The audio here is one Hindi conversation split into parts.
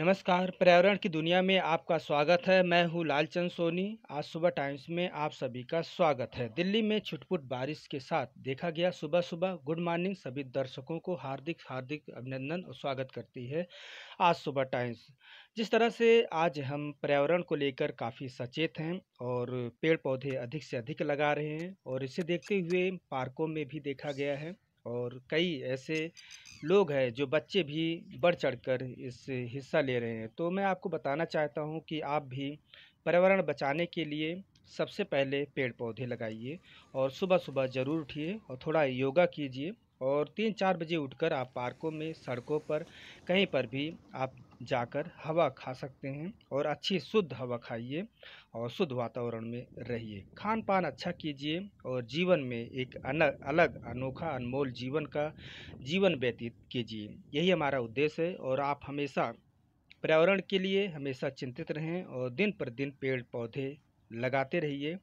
नमस्कार पर्यावरण की दुनिया में आपका स्वागत है मैं हूं लालचंद सोनी आज सुबह टाइम्स में आप सभी का स्वागत है दिल्ली में छुटपुट बारिश के साथ देखा गया सुबह सुबह गुड मॉर्निंग सभी दर्शकों को हार्दिक हार्दिक अभिनंदन और स्वागत करती है आज सुबह टाइम्स जिस तरह से आज हम पर्यावरण को लेकर काफ़ी सचेत हैं और पेड़ पौधे अधिक से अधिक लगा रहे हैं और इसे देखते हुए पार्कों में भी देखा गया है और कई ऐसे लोग हैं जो बच्चे भी बढ़ चढ़कर इस हिस्सा ले रहे हैं तो मैं आपको बताना चाहता हूँ कि आप भी पर्यावरण बचाने के लिए सबसे पहले पेड़ पौधे लगाइए और सुबह सुबह ज़रूर उठिए और थोड़ा योगा कीजिए और तीन चार बजे उठकर आप पार्कों में सड़कों पर कहीं पर भी आप जाकर हवा खा सकते हैं और अच्छी शुद्ध हवा खाइए और शुद्ध वातावरण में रहिए खान पान अच्छा कीजिए और जीवन में एक अलग अलग अनोखा अनमोल जीवन का जीवन व्यतीत कीजिए यही हमारा उद्देश्य है और आप हमेशा पर्यावरण के लिए हमेशा चिंतित रहें और दिन पर दिन पेड़ पौधे लगाते रहिए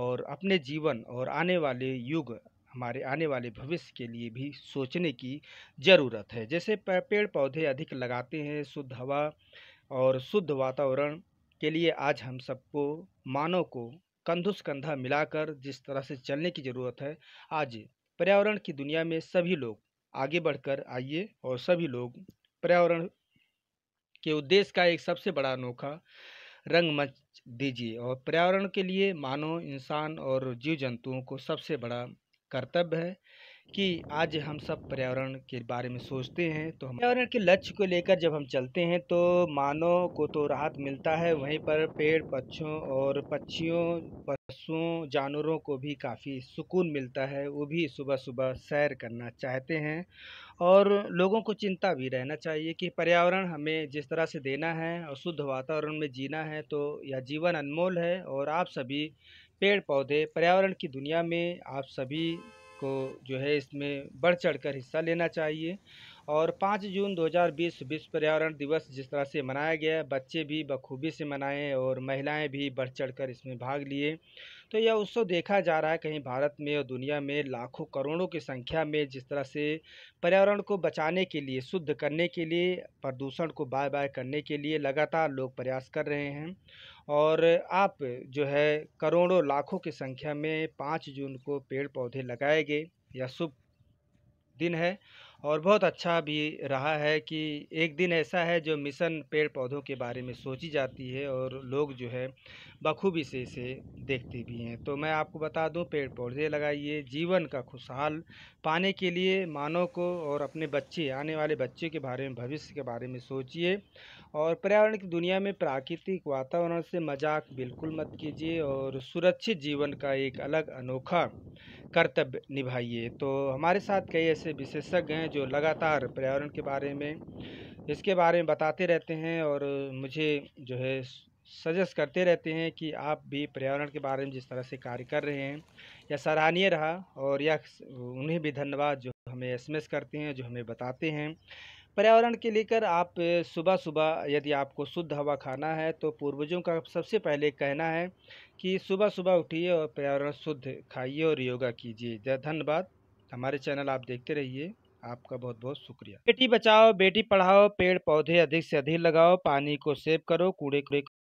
और अपने जीवन और आने वाले युग हमारे आने वाले भविष्य के लिए भी सोचने की ज़रूरत है जैसे पेड़ पौधे अधिक लगाते हैं शुद्ध हवा और शुद्ध वातावरण के लिए आज हम सबको मानव को कंधुस कंधा मिलाकर जिस तरह से चलने की ज़रूरत है आज पर्यावरण की दुनिया में सभी लोग आगे बढ़कर आइए और सभी लोग पर्यावरण के उद्देश्य का एक सबसे बड़ा अनोखा रंगमंच दीजिए और पर्यावरण के लिए मानव इंसान और जीव जंतुओं को सबसे बड़ा कर्तव्य है कि आज हम सब पर्यावरण के बारे में सोचते हैं तो हम पर्यावरण के लक्ष्य को लेकर जब हम चलते हैं तो मानव को तो राहत मिलता है वहीं पर पेड़ पक्षों और पक्षियों पशुओं जानवरों को भी काफ़ी सुकून मिलता है वो भी सुबह सुबह सैर करना चाहते हैं और लोगों को चिंता भी रहना चाहिए कि पर्यावरण हमें जिस तरह से देना है और शुद्ध वातावरण में जीना है तो यह जीवन अनमोल है और आप सभी पेड़ पौधे पर्यावरण की दुनिया में आप सभी को जो है इसमें बढ़ चढ़कर हिस्सा लेना चाहिए और 5 जून 2020 विश्व पर्यावरण दिवस जिस तरह से मनाया गया बच्चे भी बखूबी से मनाएं और महिलाएं भी बढ़ चढ़कर इसमें भाग लिए तो यह उत्सव देखा जा रहा है कहीं भारत में और दुनिया में लाखों करोड़ों की संख्या में जिस तरह से पर्यावरण को बचाने के लिए शुद्ध करने के लिए प्रदूषण को बाय बाय करने के लिए लगातार लोग प्रयास कर रहे हैं और आप जो है करोड़ों लाखों की संख्या में पाँच जून को पेड़ पौधे लगाए गए यह शुभ दिन है और बहुत अच्छा भी रहा है कि एक दिन ऐसा है जो मिशन पेड़ पौधों के बारे में सोची जाती है और लोग जो है बखूबी से इसे देखते भी हैं तो मैं आपको बता दूं पेड़ पौधे लगाइए जीवन का खुशहाल पाने के लिए मानव को और अपने बच्चे आने वाले बच्चे के बारे में भविष्य के बारे में सोचिए और पर्यावरण की दुनिया में प्राकृतिक वातावरण से मजाक बिल्कुल मत कीजिए और सुरक्षित जीवन का एक अलग अनोखा कर्तव्य निभाइए तो हमारे साथ कई ऐसे विशेषज्ञ हैं जो लगातार पर्यावरण के बारे में इसके बारे में बताते रहते हैं और मुझे जो है सजेस्ट करते रहते हैं कि आप भी पर्यावरण के बारे में जिस तरह से कार्य कर रहे हैं या सराहनीय रहा और यह उन्हें भी धन्यवाद जो हमें एसएमएस करते हैं जो हमें बताते हैं पर्यावरण के लेकर आप सुबह सुबह यदि आपको शुद्ध हवा खाना है तो पूर्वजों का सबसे पहले कहना है कि सुबह सुबह उठिए और पर्यावरण शुद्ध खाइए और योगा कीजिए धन्यवाद हमारे चैनल आप देखते रहिए आपका बहुत बहुत शुक्रिया बेटी बचाओ बेटी पढ़ाओ पेड़ पौधे अधिक से अधिक लगाओ पानी को सेव करो कूड़े